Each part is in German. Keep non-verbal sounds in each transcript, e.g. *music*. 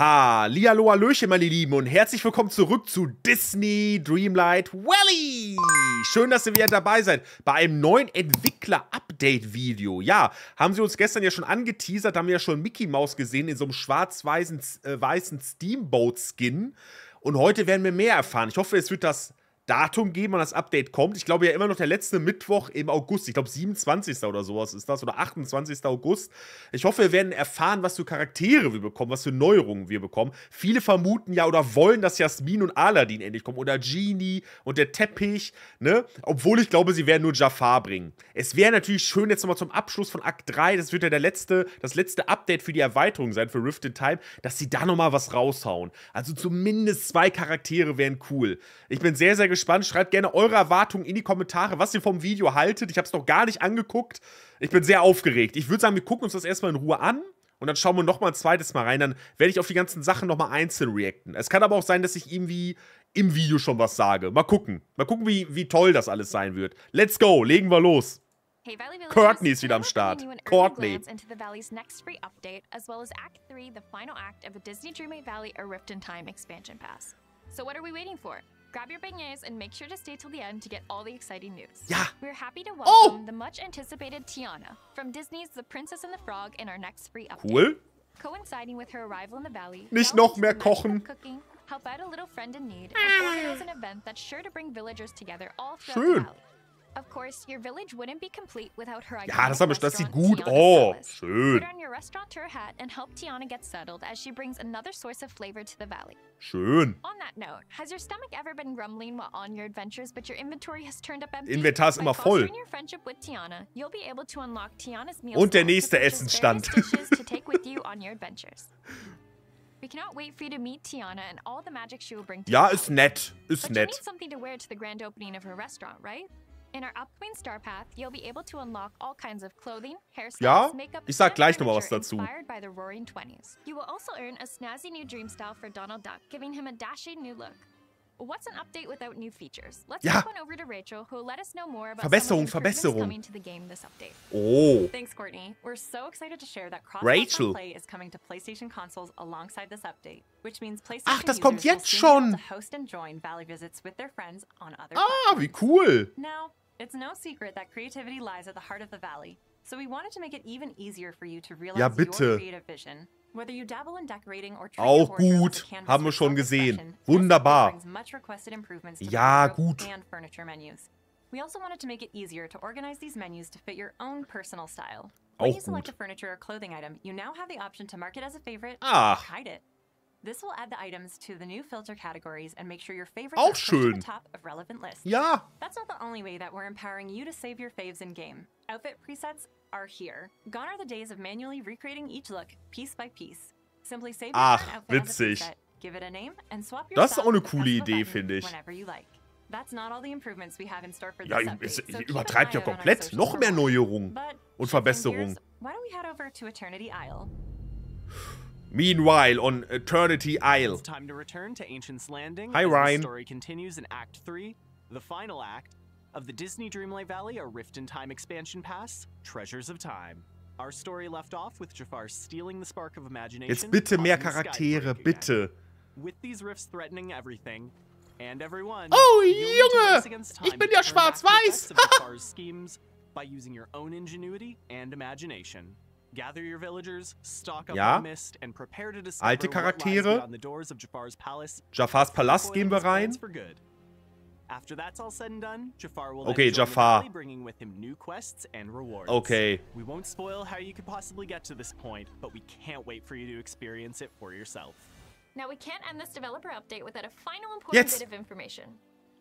Ha, Lialoa Löche, meine Lieben, und herzlich willkommen zurück zu Disney Dreamlight Valley. Schön, dass ihr wieder dabei seid bei einem neuen Entwickler-Update-Video. Ja, haben sie uns gestern ja schon angeteasert, haben wir ja schon Mickey Mouse gesehen in so einem schwarz-weißen äh, Steamboat-Skin. Und heute werden wir mehr erfahren. Ich hoffe, es wird das Datum geben, wann das Update kommt. Ich glaube ja immer noch der letzte Mittwoch im August. Ich glaube 27. oder sowas ist das oder 28. August. Ich hoffe, wir werden erfahren, was für Charaktere wir bekommen, was für Neuerungen wir bekommen. Viele vermuten ja oder wollen, dass Jasmin und Aladdin endlich kommen oder Genie und der Teppich, ne? Obwohl ich glaube, sie werden nur Jafar bringen. Es wäre natürlich schön jetzt nochmal zum Abschluss von Akt 3, das wird ja der letzte, das letzte Update für die Erweiterung sein für Rift in Time, dass sie da nochmal was raushauen. Also zumindest zwei Charaktere wären cool. Ich bin sehr, sehr gespannt. Schreibt gerne eure Erwartungen in die Kommentare, was ihr vom Video haltet. Ich habe es noch gar nicht angeguckt. Ich bin sehr aufgeregt. Ich würde sagen, wir gucken uns das erstmal in Ruhe an. Und dann schauen wir nochmal ein zweites Mal rein. Dann werde ich auf die ganzen Sachen nochmal einzeln reacten. Es kann aber auch sein, dass ich irgendwie im Video schon was sage. Mal gucken. Mal gucken, wie, wie toll das alles sein wird. Let's go. Legen wir los. Hey, Valley Courtney ist wieder am Start. Courtney. into the Valley's next free update, as well as Act 3, the final act of the Disney Dreamlight Valley A Rift in Time expansion pass. So what are we waiting for? Grab your beignets and make sure to stay till the end to get all the exciting news. Yeah. We're happy to oh! welcome oh! the much anticipated Tiana from Disney's The Princess and the Frog in our next free update. Cool. Coinciding with her arrival in the valley. Nicht noch mehr kochen. Cooking, help out a little friend in need, and mm. organize an event that's sure to bring villagers together all throughout Schön. the valley. Of course, your village wouldn't be complete without her ja, das aber das sieht gut aus. Oh, schön. Schön. Note, has your stomach ever been grumbling while on your adventures, but your inventory has turned up empty? Inventar ist immer voll. Tiana, Und der nächste Essenstand. *laughs* We cannot wait for you to meet Tiana and all the magic she will bring to Ja, ist nett. Ist but You need something to wear to the grand opening of her restaurant, right? In our upcoming Star Path, you'll be able to unlock all kinds of clothing, hairstyles, ja, makeup, ich sag gleich nochmal was dazu. Inspired by the Roaring Twenties. You will also earn a snazzy new dream style for Donald Duck, giving him a dashing new look. What's an update without new features? Let's ja. on over to Rachel, who will let us know more about Verbesserung, Verbesserung. coming to the game this update. Oh. Thanks, Courtney. We're so excited to share that cross-platform play is coming to PlayStation consoles alongside this update, which means ah, PlayStation Ach, das kommt jetzt schon. host and join Valley visits with their friends on other. Ah, platforms. wie cool. Now, it's no secret that creativity lies at the heart of the Valley, so we wanted to make it even easier for you to realize ja, bitte. your creative vision. Auch gut, haben wir schon gesehen. Wunderbar. Ja, gut. We also wanted to make it easier to organize these menus to fit your own personal style. When you select a furniture or clothing item, you now have the option to mark it as a favorite or ah. hide it. This will add the items to the new filter categories and make sure your favorites Auch are to the top of relevant lists. Ja. That's not the only way that we're empowering you to save your faves in game. Outfit presets are here. Gone are the days of manually recreating each look, piece by piece. Simply save Ach, witzig. Give it a name and swap your das ist auch eine coole Idee, finde ich. Like. That's not all the improvements we have in store for this ja, update, so ihr übertreibt ja komplett. Noch mehr Neuerungen und Verbesserungen. Why don't we head over to Eternity Isle? Meanwhile, on Eternity Isle. It's time to return to Ancient's Landing. Hi, Ryan. The story continues in Act 3, the final act, of the Disney Dreamlight Valley, a Rift in Time expansion pass, Treasures of Time. Our story left off with Jafar stealing the spark of imagination. Jetzt bitte mehr Charaktere, bitte. With these rifts threatening everything and everyone. Oh, Junge! Ich bin ja schwarz-weiß. *laughs* schemes by using your own ingenuity and imagination. Gather your villagers, stock up ja. mist and prepare to discover Alte Charaktere. on the doors of Jafar's Palast gehen wir rein. After that's all said and done, Jafar will okay, Jafar. bringing with him new quests and rewards. Okay. We won't spoil how you could possibly get to this point, but we can't wait for you to experience it for yourself. Now we can't end this developer update without a final important Jetzt. bit of information.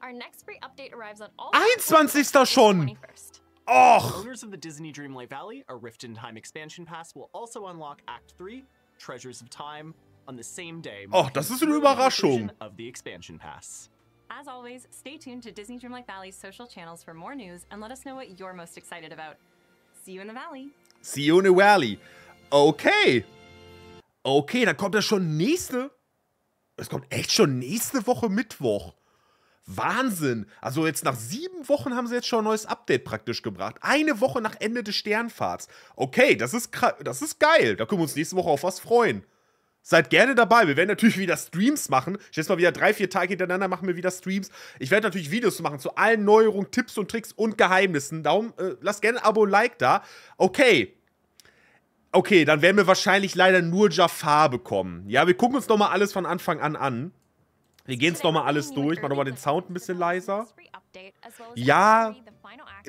Our next free update arrives on all 21. schon. 21st. Oh. Owners of the Disney Dreamlight Valley, a Rift in Time expansion pass will also unlock Act 3, Treasures of Time, on the same day. Oh, das ist eine Überraschung. Of the expansion pass. As always, stay tuned to Disney Dreamlike Valley's social channels for more news and let us know what you're most excited about. See you in the valley. See you in the valley. Okay. Okay, dann kommt ja schon nächste. Es kommt echt schon nächste Woche Mittwoch. Wahnsinn. Also jetzt nach sieben Wochen haben sie jetzt schon ein neues Update praktisch gebracht. Eine Woche nach Ende des Sternfahrts. Okay, das ist, das ist geil. Da können wir uns nächste Woche auf was freuen. Seid gerne dabei. Wir werden natürlich wieder Streams machen. Ich jetzt mal wieder drei, vier Tage hintereinander machen wir wieder Streams. Ich werde natürlich Videos machen zu allen Neuerungen, Tipps und Tricks und Geheimnissen. Darum äh, lasst gerne ein Abo und Like da. Okay. Okay, dann werden wir wahrscheinlich leider nur Jafar bekommen. Ja, wir gucken uns nochmal alles von Anfang an an. Wir gehen es nochmal alles durch. Mach nochmal den Sound ein bisschen leiser. Ja,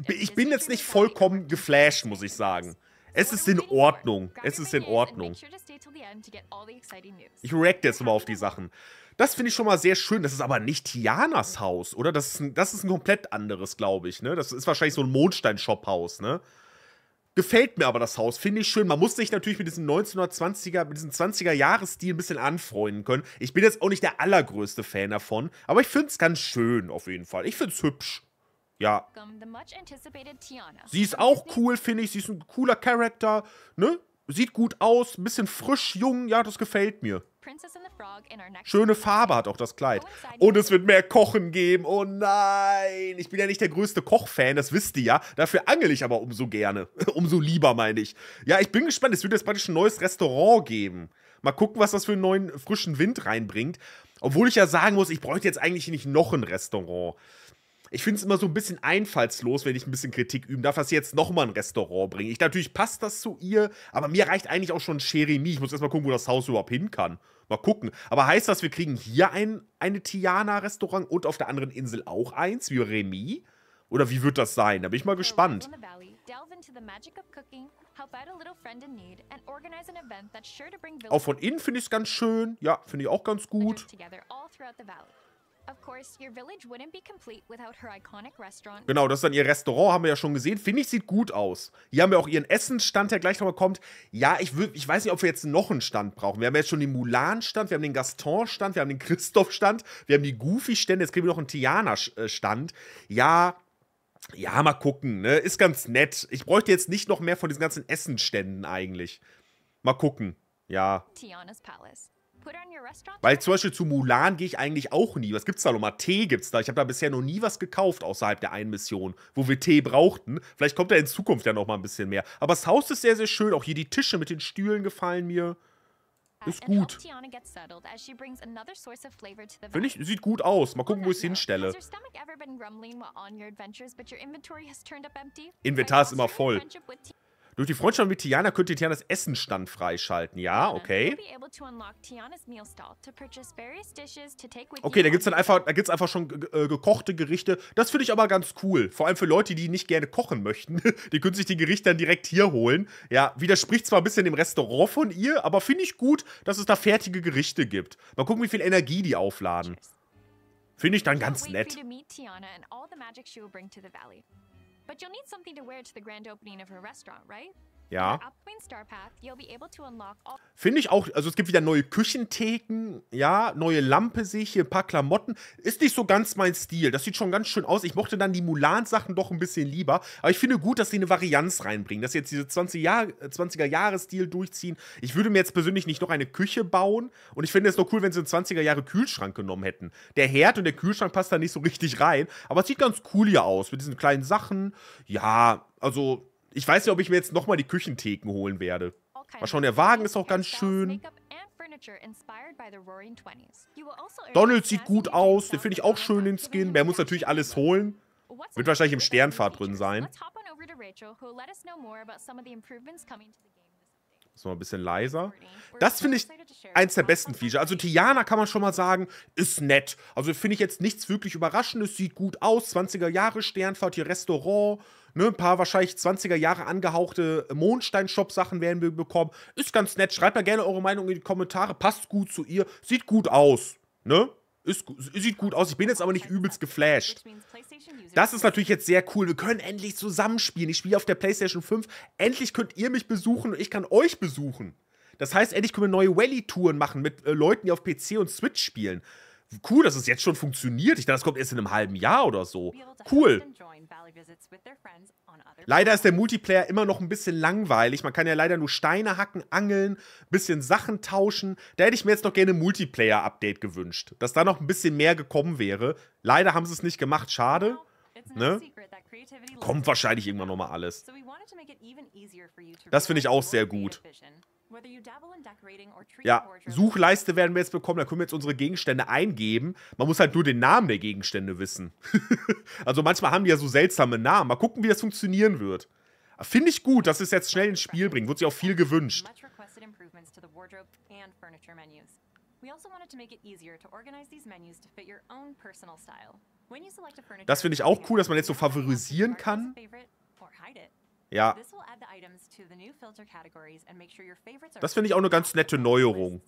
ich bin jetzt nicht vollkommen geflasht, muss ich sagen. Es ist in Ordnung. Es ist in Ordnung. Ich reacte jetzt mal auf die Sachen. Das finde ich schon mal sehr schön. Das ist aber nicht Tianas Haus, oder? Das ist ein, das ist ein komplett anderes, glaube ich. Ne? Das ist wahrscheinlich so ein Mondstein-Shop-Haus, ne? Gefällt mir aber das Haus, finde ich schön. Man muss sich natürlich mit diesem 1920er, mit diesem 20er-Jahresstil ein bisschen anfreunden können. Ich bin jetzt auch nicht der allergrößte Fan davon, aber ich finde es ganz schön auf jeden Fall. Ich finde es hübsch. Ja. Sie ist auch cool, finde ich. Sie ist ein cooler Charakter. Ne? Sieht gut aus, ein bisschen frisch, jung. Ja, das gefällt mir. Schöne Farbe hat auch das Kleid. Und es wird mehr Kochen geben. Oh nein. Ich bin ja nicht der größte Kochfan, das wisst ihr ja. Dafür angel ich aber umso gerne. *laughs* umso lieber, meine ich. Ja, ich bin gespannt. Es wird jetzt praktisch ein neues Restaurant geben. Mal gucken, was das für einen neuen frischen Wind reinbringt. Obwohl ich ja sagen muss, ich bräuchte jetzt eigentlich nicht noch ein Restaurant ich finde es immer so ein bisschen einfallslos, wenn ich ein bisschen Kritik üben darf, dass sie jetzt nochmal ein Restaurant bringen. Ich, natürlich passt das zu ihr, aber mir reicht eigentlich auch schon Cherimi. Ich muss erstmal gucken, wo das Haus überhaupt hin kann. Mal gucken. Aber heißt das, wir kriegen hier ein eine Tiana-Restaurant und auf der anderen Insel auch eins, wie Remy? Oder wie wird das sein? Da bin ich mal gespannt. Auch von innen finde ich es ganz schön. Ja, finde ich auch ganz gut. Genau, das ist dann ihr Restaurant, haben wir ja schon gesehen. Finde ich, sieht gut aus. Hier haben wir auch ihren Essensstand, der gleich nochmal kommt. Ja, ich, ich weiß nicht, ob wir jetzt noch einen Stand brauchen. Wir haben jetzt schon den Mulan-Stand, wir haben den Gaston-Stand, wir haben den Christoph-Stand, wir haben die Goofy-Stände, jetzt kriegen wir noch einen Tiana-Stand. Äh, ja, ja, mal gucken, ne? Ist ganz nett. Ich bräuchte jetzt nicht noch mehr von diesen ganzen Essensständen eigentlich. Mal gucken. Ja. Tiana's Palace. Weil zum Beispiel zu Mulan gehe ich eigentlich auch nie. Was gibt's da nochmal? Tee gibt's da. Ich habe da bisher noch nie was gekauft außerhalb der einen Mission, wo wir Tee brauchten. Vielleicht kommt da in Zukunft ja nochmal ein bisschen mehr. Aber das Haus ist sehr, sehr schön. Auch hier die Tische mit den Stühlen gefallen mir. Äh, ist gut. Finde ich, sieht gut aus. Mal gucken, wo ich es hinstelle. Inventar ist immer voll. Durch die Freundschaft mit Tiana könnt ihr Tianas Essenstand freischalten. Ja, okay. Okay, da gibt's dann einfach, da gibt's einfach schon äh, gekochte Gerichte. Das finde ich aber ganz cool. Vor allem für Leute, die nicht gerne kochen möchten. *laughs* die können sich die Gerichte dann direkt hier holen. Ja, widerspricht zwar ein bisschen dem Restaurant von ihr, aber finde ich gut, dass es da fertige Gerichte gibt. Mal gucken, wie viel Energie die aufladen. Finde ich dann ganz nett. But you'll need something to wear to the grand opening of her restaurant, right? Ja. Finde ich auch, also es gibt wieder neue Küchentheken, ja, neue Lampe sehe ich hier, ein paar Klamotten. Ist nicht so ganz mein Stil, das sieht schon ganz schön aus. Ich mochte dann die Mulan-Sachen doch ein bisschen lieber, aber ich finde gut, dass sie eine Varianz reinbringen, dass sie jetzt diese 20 20er-Jahre-Stil äh, durchziehen. Ich würde mir jetzt persönlich nicht noch eine Küche bauen und ich finde es doch cool, wenn sie einen 20er-Jahre-Kühlschrank genommen hätten. Der Herd und der Kühlschrank passt da nicht so richtig rein, aber es sieht ganz cool hier aus mit diesen kleinen Sachen. Ja, also ich weiß nicht, ob ich mir jetzt nochmal die Küchentheken holen werde. Mal schauen, der Wagen ist auch ganz schön. Also Donald sieht gut aus. Den finde ich auch schön, den Skin. Wir muss natürlich alles holen. Wird wahrscheinlich im Sternfahrt drin sein. Ist mal ein bisschen leiser. Das finde ich eins der besten Feature. Also Tiana kann man schon mal sagen, ist nett. Also finde ich jetzt nichts wirklich Überraschendes. Sieht gut aus. 20er Jahre Sternfahrt, hier Restaurant. Ne, ein paar wahrscheinlich 20er Jahre angehauchte Mondstein-Shop-Sachen werden wir bekommen. Ist ganz nett. Schreibt mal gerne eure Meinung in die Kommentare. Passt gut zu ihr. Sieht gut aus. Ne? Ist, sieht gut aus. Ich bin jetzt aber nicht übelst geflasht. Das ist natürlich jetzt sehr cool. Wir können endlich zusammenspielen. Ich spiele auf der PlayStation 5. Endlich könnt ihr mich besuchen und ich kann euch besuchen. Das heißt, endlich können wir neue Welly-Touren machen mit äh, Leuten, die auf PC und Switch spielen. Cool, dass es jetzt schon funktioniert. Ich dachte, das kommt erst in einem halben Jahr oder so. Cool. Leider ist der Multiplayer immer noch ein bisschen langweilig. Man kann ja leider nur Steine hacken, angeln, bisschen Sachen tauschen. Da hätte ich mir jetzt noch gerne ein Multiplayer-Update gewünscht, dass da noch ein bisschen mehr gekommen wäre. Leider haben sie es nicht gemacht, schade. Ne? Kommt wahrscheinlich irgendwann nochmal alles. Das finde ich auch sehr gut. Ja, Suchleiste werden wir jetzt bekommen. Da können wir jetzt unsere Gegenstände eingeben. Man muss halt nur den Namen der Gegenstände wissen. *laughs* also manchmal haben die ja so seltsame Namen. Mal gucken, wie das funktionieren wird. Ah, finde ich gut, dass es jetzt schnell ins Spiel bringt. Wird sich auch viel gewünscht. Also das finde ich auch cool, dass man jetzt so favorisieren kann. Ja. Das finde ich auch eine ganz nette Neuerung.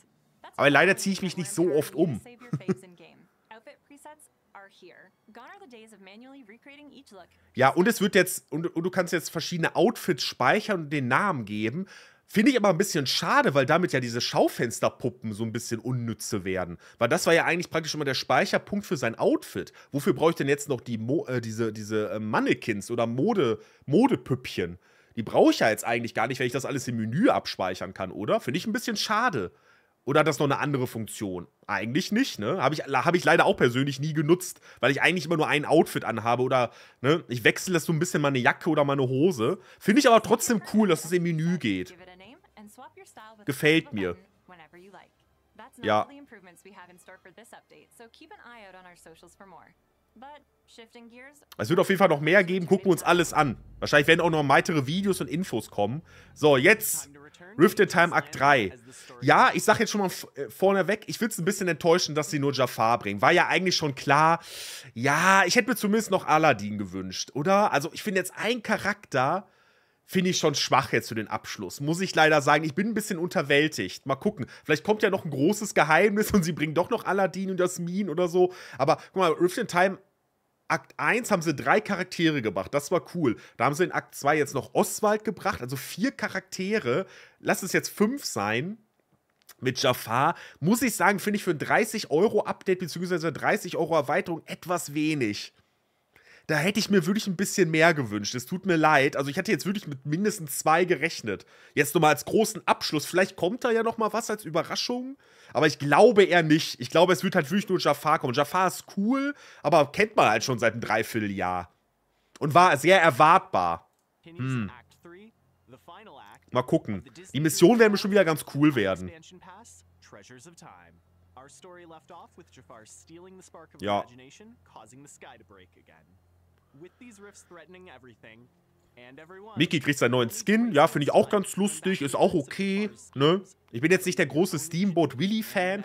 Aber leider ziehe ich mich nicht so oft um. *laughs* ja, und es wird jetzt, und, und, du kannst jetzt verschiedene Outfits speichern und den Namen geben. Finde ich aber ein bisschen schade, weil damit ja diese Schaufensterpuppen so ein bisschen unnütze werden. Weil das war ja eigentlich praktisch immer der Speicherpunkt für sein Outfit. Wofür brauche ich denn jetzt noch die Mo äh, diese, diese äh, Mannequins oder Mode, Modepüppchen? Die brauche ich ja jetzt eigentlich gar nicht, wenn ich das alles im Menü abspeichern kann, oder? Finde ich ein bisschen schade. Oder hat das noch eine andere Funktion? Eigentlich nicht, ne? Habe ich, hab ich leider auch persönlich nie genutzt, weil ich eigentlich immer nur ein Outfit anhabe oder, ne? Ich wechsle das so ein bisschen meine Jacke oder meine Hose. Finde ich aber trotzdem cool, dass es im Menü geht. Gefällt mir. Ja. Es wird auf jeden Fall noch mehr geben. Gucken wir uns alles an. Wahrscheinlich werden auch noch weitere Videos und Infos kommen. So, jetzt Rifted Time Act 3. Ja, ich sag jetzt schon mal äh, vorneweg, ich es ein bisschen enttäuschen, dass sie nur Jafar bringen. War ja eigentlich schon klar. Ja, ich hätte mir zumindest noch Aladdin gewünscht, oder? Also, ich finde jetzt ein Charakter finde ich schon schwach jetzt für den Abschluss. Muss ich leider sagen, ich bin ein bisschen unterwältigt. Mal gucken. Vielleicht kommt ja noch ein großes Geheimnis und sie bringen doch noch Aladdin und Jasmin oder so. Aber guck mal, Rift in Time Akt 1 haben sie drei Charaktere gebracht. Das war cool. Da haben sie in Akt 2 jetzt noch Oswald gebracht, also vier Charaktere. Lass es jetzt fünf sein. Mit Jafar, muss ich sagen, finde ich für ein 30-Euro-Update bzw. 30-Euro-Erweiterung etwas wenig da hätte ich mir wirklich ein bisschen mehr gewünscht. Es tut mir leid. Also ich hatte jetzt wirklich mit mindestens zwei gerechnet. Jetzt nochmal als großen Abschluss. Vielleicht kommt da ja nochmal was als Überraschung. Aber ich glaube eher nicht. Ich glaube, es wird halt wirklich nur Jafar kommen. Jafar ist cool, aber kennt man halt schon seit einem Dreivierteljahr. Und war sehr erwartbar. Hm. Mal gucken. Die Mission werden schon wieder ganz cool werden. Our ja. Mickey kriegt seinen neuen Skin. Ja, finde ich auch ganz lustig. Ist auch okay. Ne? Ich bin jetzt nicht der große Steamboat Willy-Fan.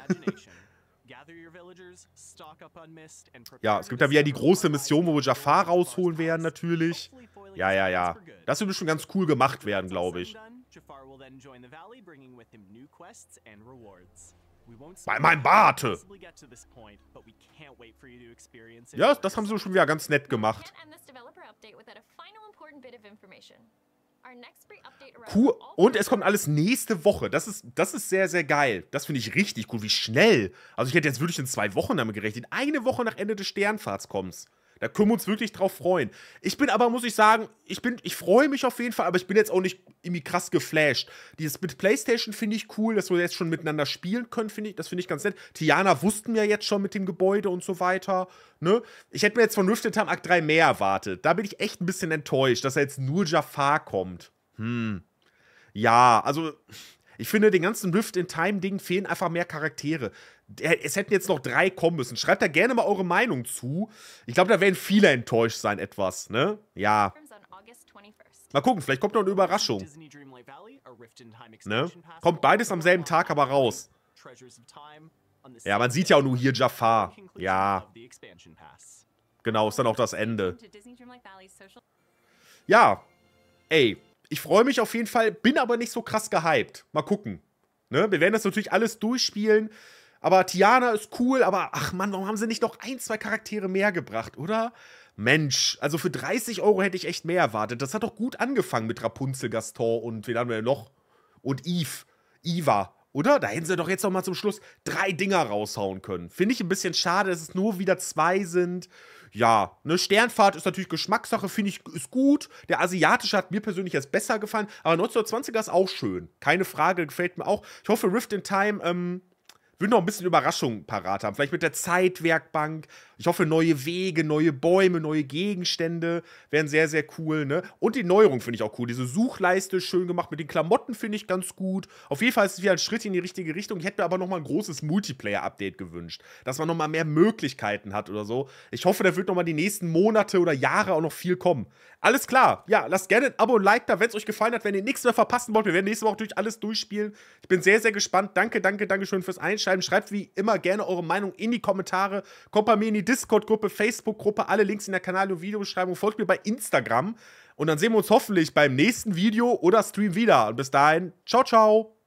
*laughs* ja, es gibt da wieder die große Mission, wo wir Jafar rausholen werden, natürlich. Ja, ja, ja. Das würde schon ganz cool gemacht werden, glaube ich. Jafar will then join the valley, bringing with him new quests and rewards. Bei meinem Bart! Ja, das haben sie schon wieder ganz nett gemacht. Cool. Und es kommt alles nächste Woche. Das ist, das ist sehr, sehr geil. Das finde ich richtig cool. Wie schnell. Also ich hätte jetzt wirklich in zwei Wochen damit gerechnet. Eine Woche nach Ende des Sternfahrts kommst. Da können wir uns wirklich drauf freuen. Ich bin aber, muss ich sagen, ich, ich freue mich auf jeden Fall, aber ich bin jetzt auch nicht irgendwie krass geflasht. Dieses mit PlayStation finde ich cool, dass wir jetzt schon miteinander spielen können, finde ich, das finde ich ganz nett. Tiana wussten ja jetzt schon mit dem Gebäude und so weiter. Ne? Ich hätte mir jetzt von Rifted Time Act 3 mehr erwartet. Da bin ich echt ein bisschen enttäuscht, dass er jetzt nur Jafar kommt. Hm. Ja, also ich finde, den ganzen Rift-in-Time-Ding fehlen einfach mehr Charaktere. Es hätten jetzt noch drei kommen müssen. Schreibt da gerne mal eure Meinung zu. Ich glaube, da werden viele enttäuscht sein, etwas, ne? Ja. Mal gucken, vielleicht kommt noch eine Überraschung. Ne? Kommt beides am selben Tag aber raus. Ja, man sieht ja auch nur hier Jafar. Ja. Genau, ist dann auch das Ende. Ja. Ey, ich freue mich auf jeden Fall, bin aber nicht so krass gehypt. Mal gucken. Ne? Wir werden das natürlich alles durchspielen. Aber Tiana ist cool, aber ach man, warum haben sie nicht noch ein, zwei Charaktere mehr gebracht, oder? Mensch, also für 30 Euro hätte ich echt mehr erwartet. Das hat doch gut angefangen mit Rapunzel, Gaston und wen haben wir noch? Und Eve. Iva. Oder? Da hätten sie doch jetzt noch mal zum Schluss drei Dinger raushauen können. Finde ich ein bisschen schade, dass es nur wieder zwei sind. Ja, eine Sternfahrt ist natürlich Geschmackssache, finde ich, ist gut. Der asiatische hat mir persönlich erst besser gefallen, aber 1920er ist auch schön. Keine Frage, gefällt mir auch. Ich hoffe, Rift in Time ähm, würden noch ein bisschen Überraschung parat haben. Vielleicht mit der Zeitwerkbank. Ich hoffe, neue Wege, neue Bäume, neue Gegenstände wären sehr, sehr cool. Ne? Und die Neuerung finde ich auch cool. Diese Suchleiste schön gemacht. Mit den Klamotten finde ich ganz gut. Auf jeden Fall ist es wieder ein Schritt in die richtige Richtung. Ich hätte mir aber nochmal ein großes Multiplayer-Update gewünscht. Dass man nochmal mehr Möglichkeiten hat oder so. Ich hoffe, da wird nochmal die nächsten Monate oder Jahre auch noch viel kommen. Alles klar. Ja, lasst gerne ein Abo und Like da, wenn es euch gefallen hat. Wenn ihr nichts mehr verpassen wollt, wir werden nächste Woche durch alles durchspielen. Ich bin sehr, sehr gespannt. Danke, danke, danke schön fürs Einschalten schreiben. Schreibt wie immer gerne eure Meinung in die Kommentare. Kommt bei mir in die Discord-Gruppe, Facebook-Gruppe, alle Links in der Kanal- und Videobeschreibung. Folgt mir bei Instagram. Und dann sehen wir uns hoffentlich beim nächsten Video oder Stream wieder. Und bis dahin, ciao, ciao.